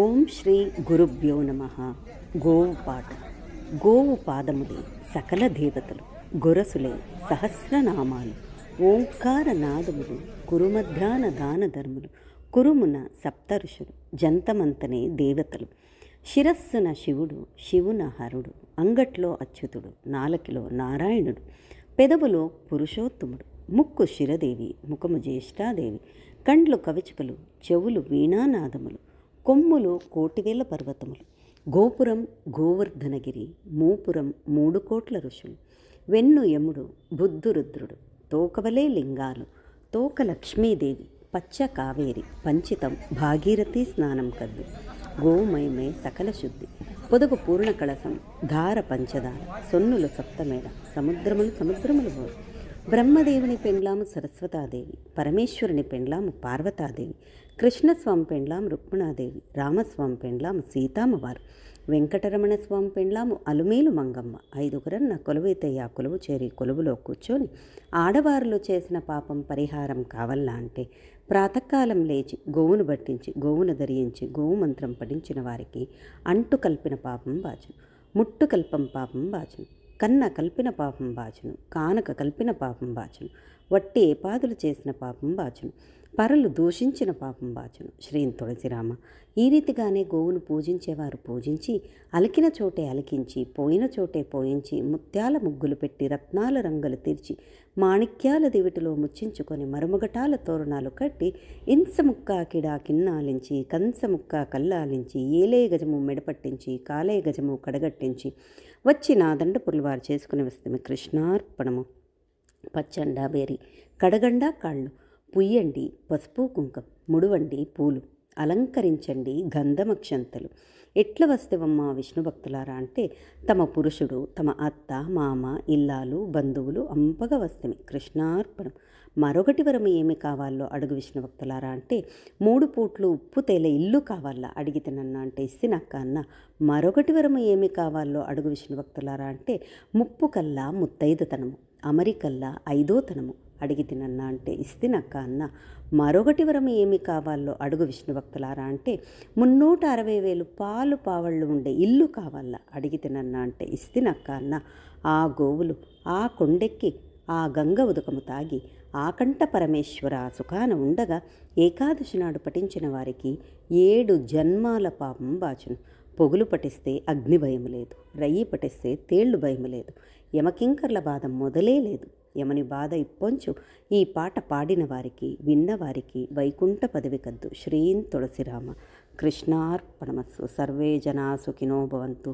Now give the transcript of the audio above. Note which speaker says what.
Speaker 1: ఓం శ్రీ గురుభ్యో నమ గోవు పాట గోవు పాదములే సకల దేవతలు గొరసులే సహస్రనామాలు ఓంకార నాదములు కురుమధ్యాన దాన ధర్ములు కురుమున సప్త ఋషులు జంతమంతనే దేవతలు శిరస్సున శివుడు శివున హరుడు అంగట్లో అచ్యుతుడు నాలకిలో నారాయణుడు పెదవులో పురుషోత్తముడు ముక్కు శిరదేవి ముఖము జ్యేష్ఠాదేవి కండ్లు కవిచుకలు చెవులు వీణానాదములు కొమ్ములు కోటివేల పర్వతములు గోపురం గోవర్ధనగిరి మూపురం మూడు కోట్ల ఋషులు వెన్ను యముడు బుద్ధురుద్రుడు తోకవలే లింగాలు తోక లక్ష్మీదేవి పచ్చ కావేరి పంచితం భాగీరథి స్నానం కద్దు గోమయమే సకల శుద్ధి పొదుగు పూర్ణ కళసం ధార పంచదార సొన్నులు సప్తమేళ సముద్రములు సముద్రములు బ్రహ్మదేవుని పెండ్లాము సరస్వతాదేవి పరమేశ్వరుని పెండ్లాము పార్వతాదేవి కృష్ణస్వామి పెండ్లాము రుక్మిణాదేవి రామస్వామి పెండ్లాము సీతామ్మవారు వెంకటరమణ స్వామి పెండ్లాము అలుమేలు మంగమ్మ కొలువైతే కొలువైతయ్య కొలువు చేరి కొలువులో కూర్చొని ఆడవారులు చేసిన పాపం పరిహారం కావల్లా అంటే ప్రాతకాలం లేచి గోవును పట్టించి గోవును ధరించి గోవు మంత్రం పఠించిన వారికి అంటు కల్పిన పాపం వాచను ముట్టు కల్పం పాపం వాచను కన్న కల్పిన పాపం బాచును కానక కల్పిన పాపం బాచును వట్టి ఏపాదులు చేసిన పాపం బాచును పరలు దూషించిన పాపం బాచును శ్రీ తులసిరామ ఈ రీతిగానే గోవును పూజించేవారు పూజించి అలికిన చోటే అలికించి పోయిన చోటే పోయించి ముత్యాల ముగ్గులు పెట్టి రత్నాల రంగులు తీర్చి మాణిక్యాల దివిటిలో ముచ్చించుకొని మరుమగటాల తోరణాలు కట్టి ముక్క కిడా కిన్నాలించి కంస ముక్క కల్లాలించి ఏలే గజము మెడపట్టించి కాలే గజము కడగట్టించి వచ్చి నా దండ పుల్వారు చేసుకుని వస్తుంది కృష్ణార్పణము పచ్చండా బేరి కడగండా కాళ్ళు పుయ్యండి పసుపు కుంకం ముడువండి పూలు అలంకరించండి గంధమక్షంతలు ఎట్ల వస్తేవమ్మా విష్ణు భక్తులారా అంటే తమ పురుషుడు తమ అత్త మామ ఇల్లాలు బంధువులు అంపగా వస్తమే కృష్ణార్పణం మరొకటి వరం ఏమి కావాలో అడుగు విష్ణు భక్తులారా అంటే మూడు పూట్లు ఉప్పు తేల ఇల్లు కావాలా అడిగితే నన్ను అంటే ఇసినక్క అన్న మరొకటి వరం ఏమి కావాలో అడుగు విష్ణు భక్తులారా అంటే ముప్పు కల్లా ముత్తైదతనము అమరికల్లా ఐదోతనము అడిగి తినన్నా అంటే ఇస్తినక్క అన్న మరొకటి వరం ఏమి కావాలో అడుగు విష్ణుభక్తులారా అంటే మున్నూట అరవై వేలు పాలు పావళ్ళు ఉండే ఇల్లు కావాలా అడిగి తినన్నా అంటే ఇస్తినక్క అన్న ఆ గోవులు ఆ కొండెక్కి ఆ గంగ ఉదకము తాగి ఆకంఠ పరమేశ్వర సుఖాన ఉండగా ఏకాదశి నాడు పఠించిన వారికి ఏడు జన్మాల పాపం బాచును పొగులు పఠిస్తే అగ్ని భయం లేదు రయ్యి పఠిస్తే తేళ్లు భయం లేదు యమకింకర్ల బాధ మొదలే లేదు యమని బాధ ఇప్పొంచు ఈ పాట పాడిన వారికి విన్నవారికి వైకుంఠ పదవి కద్దు శ్రీన్ తులసిరామ కృష్ణార్పణమస్సు సర్వే జనా సుఖినో భవంతు